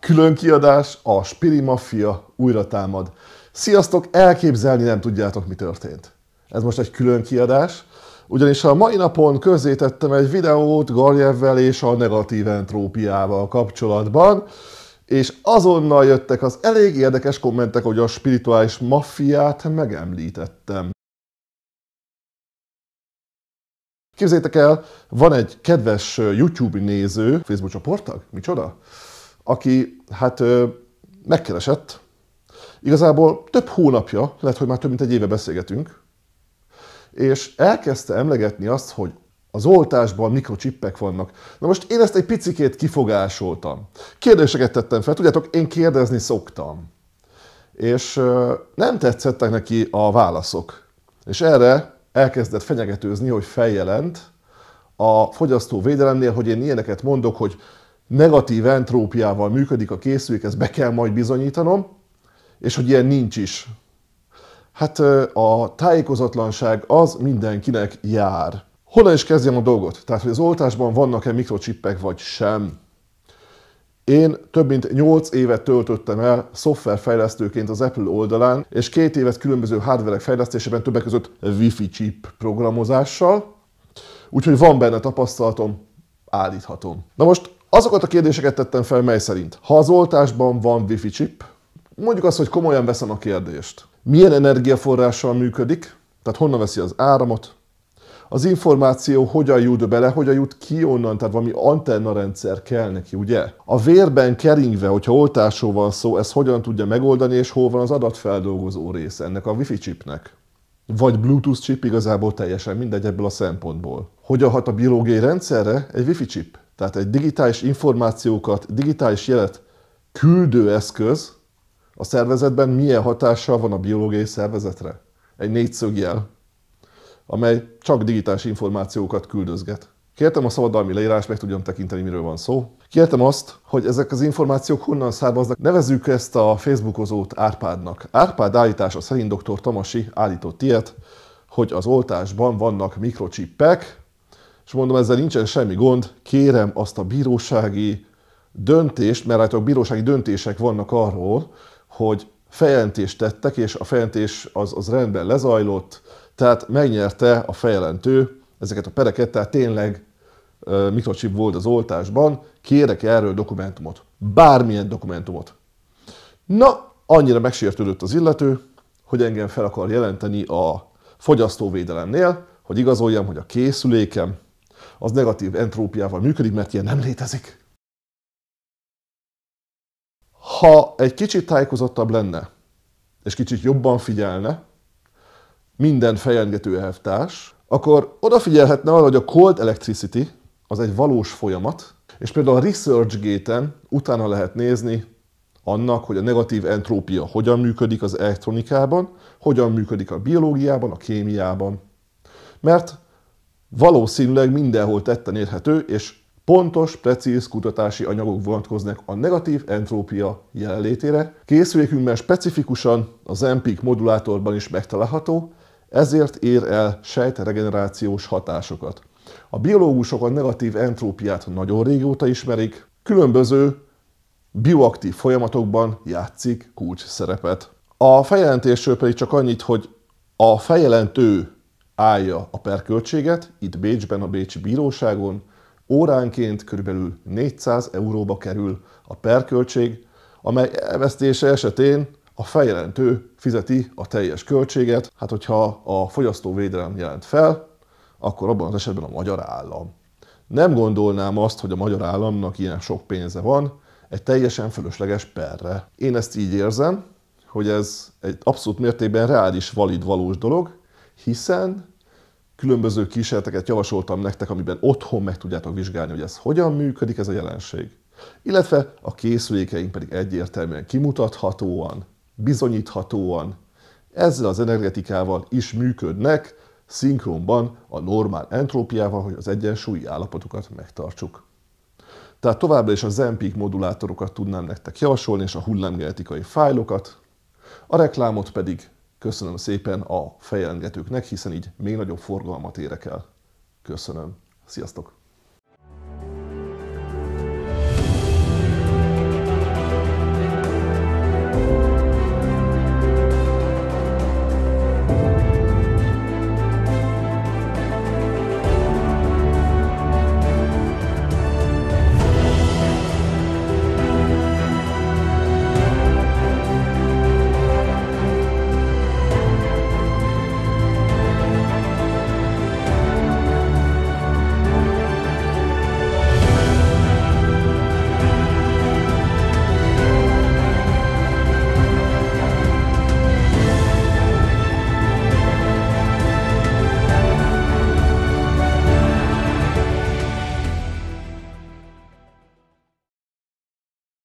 Külön kiadás, a Spiri Mafia újra támad. Sziasztok, elképzelni nem tudjátok, mi történt. Ez most egy külön kiadás, ugyanis a mai napon közzétettem egy videót Garjevvel és a negatív entrópiával kapcsolatban, és azonnal jöttek az elég érdekes kommentek, hogy a spirituális maffiát megemlítettem. Képzétek el, van egy kedves YouTube néző, Facebook csoporttag? Micsoda? aki hát megkeresett, igazából több hónapja, lehet, hogy már több mint egy éve beszélgetünk, és elkezdte emlegetni azt, hogy az oltásban mikrocsippek vannak. Na most én ezt egy picikét kifogásoltam. Kérdéseket tettem fel, tudjátok, én kérdezni szoktam. És nem tetszettek neki a válaszok. És erre elkezdett fenyegetőzni, hogy feljelent a fogyasztó védelemnél, hogy én ilyeneket mondok, hogy negatív entrópiával működik a készülék, ezt be kell majd bizonyítanom, és hogy ilyen nincs is. Hát a tájékozatlanság az mindenkinek jár. Honnan is kezdjem a dolgot? Tehát, hogy az oltásban vannak-e mikrocsippek vagy sem. Én több mint 8 évet töltöttem el szoftverfejlesztőként az Apple oldalán, és két évet különböző hardverek fejlesztésében többek között Wi-Fi chip programozással, úgyhogy van benne tapasztalatom, állíthatom. Na most Azokat a kérdéseket tettem fel, mely szerint, ha az oltásban van wifi chip, mondjuk azt, hogy komolyan veszem a kérdést. Milyen energiaforrással működik, tehát honnan veszi az áramot, az információ hogyan jut bele, hogyan jut ki onnan, tehát valami antennarendszer kell neki, ugye? A vérben keringve, hogyha oltásról van szó, ez hogyan tudja megoldani, és hol van az adatfeldolgozó része ennek a wifi chipnek? Vagy Bluetooth chip igazából teljesen mindegy ebből a szempontból. Hogyan hat a biológiai rendszerre egy wifi chip? Tehát egy digitális információkat, digitális jelet küldő eszköz a szervezetben milyen hatással van a biológiai szervezetre? Egy négyszögjel, amely csak digitális információkat küldözget. Kértem a szabadalmi leírás, meg tudjam tekinteni, miről van szó. Kértem azt, hogy ezek az információk honnan származnak. Nevezzük ezt a Facebookozót Árpádnak. Árpád állítása szerint dr. Tamasi állított ilyet, hogy az oltásban vannak mikrocsippek, és mondom, ezzel nincsen semmi gond, kérem azt a bírósági döntést, mert rajta hát bírósági döntések vannak arról, hogy feljelentést tettek, és a feljelentés az, az rendben lezajlott, tehát megnyerte a feljelentő ezeket a pereket, tehát tényleg e, mikrocsip volt az oltásban, kérek erről dokumentumot, bármilyen dokumentumot. Na, annyira megsértődött az illető, hogy engem fel akar jelenteni a fogyasztóvédelemnél, hogy igazoljam, hogy a készülékem az negatív entrópiával működik, mert ilyen nem létezik. Ha egy kicsit tájékozottabb lenne, és kicsit jobban figyelne, minden fejengető elvtárs, akkor odafigyelhetne arra, hogy a cold electricity az egy valós folyamat, és például a research en utána lehet nézni annak, hogy a negatív entrópia hogyan működik az elektronikában, hogyan működik a biológiában, a kémiában. Mert valószínűleg mindenhol tetten érhető, és pontos, precíz kutatási anyagok vonatkoznak a negatív entrópia jelenlétére. Készülékünkben specifikusan az MPIC modulátorban is megtalálható, ezért ér el sejtregenerációs hatásokat. A biológusok a negatív entrópiát nagyon régóta ismerik, különböző bioaktív folyamatokban játszik kulcs szerepet. A feljelentésről pedig csak annyit, hogy a feljelentő állja a perköltséget, itt Bécsben, a Bécsi Bíróságon, óránként körülbelül 400 euróba kerül a perköltség, amely elvesztése esetén a feljelentő fizeti a teljes költséget, hát hogyha a fogyasztóvédelem jelent fel, akkor abban az esetben a magyar állam. Nem gondolnám azt, hogy a magyar államnak ilyen sok pénze van egy teljesen fölösleges perre. Én ezt így érzem, hogy ez egy abszolút mértékben reális, valid, valós dolog, hiszen különböző kísérleteket javasoltam nektek, amiben otthon meg tudjátok vizsgálni, hogy ez hogyan működik ez a jelenség. Illetve a készülékeink pedig egyértelműen kimutathatóan, bizonyíthatóan ezzel az energetikával is működnek, szinkronban a normál entrópiával, hogy az egyensúlyi állapotukat megtartsuk. Tehát továbbra is a Zempeak modulátorokat tudnám nektek javasolni, és a hullámgenetikai fájlokat, a reklámot pedig Köszönöm szépen a feljelentgetőknek, hiszen így még nagyobb forgalmat érek el. Köszönöm. Sziasztok!